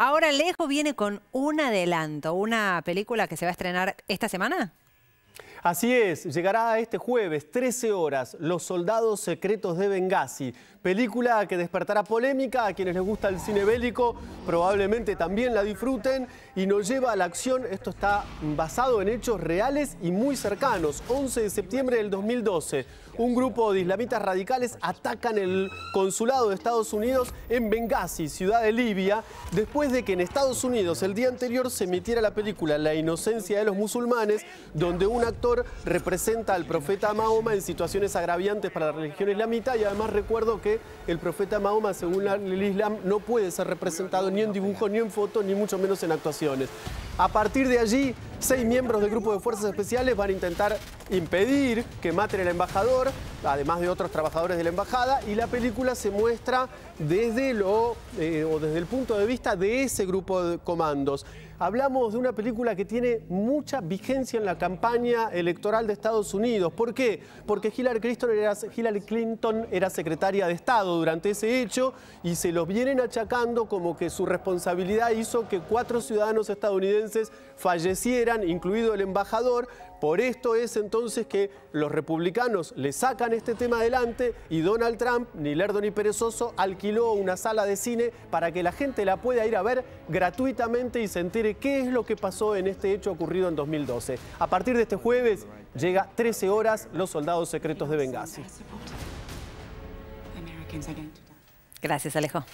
Ahora lejos viene con un adelanto, una película que se va a estrenar esta semana. Así es, llegará este jueves, 13 horas, Los Soldados Secretos de Benghazi, película que despertará polémica a quienes les gusta el cine bélico, probablemente también la disfruten y nos lleva a la acción, esto está basado en hechos reales y muy cercanos, 11 de septiembre del 2012, un grupo de islamitas radicales atacan el consulado de Estados Unidos en Benghazi, ciudad de Libia, después de que en Estados Unidos el día anterior se emitiera la película La Inocencia de los Musulmanes, donde un actor representa al profeta Mahoma en situaciones agraviantes para la religión islamita y además recuerdo que el profeta Mahoma, según el Islam, no puede ser representado ni en dibujo, ni en foto, ni mucho menos en actuaciones. A partir de allí, seis miembros del grupo de fuerzas especiales van a intentar impedir que maten al embajador, además de otros trabajadores de la embajada, y la película se muestra desde lo eh, o desde el punto de vista de ese grupo de comandos. Hablamos de una película que tiene mucha vigencia en la campaña electoral de Estados Unidos. ¿Por qué? Porque Hillary Hillary Clinton era secretaria de Estado durante ese hecho y se los vienen achacando como que su responsabilidad hizo que cuatro ciudadanos estadounidenses fallecieran, incluido el embajador, por esto es entonces que los republicanos le sacan este tema adelante y Donald Trump, ni lerdo ni perezoso, alquiló una sala de cine para que la gente la pueda ir a ver gratuitamente y se entere qué es lo que pasó en este hecho ocurrido en 2012. A partir de este jueves llega 13 horas Los Soldados Secretos de Benghazi. Gracias, Alejo.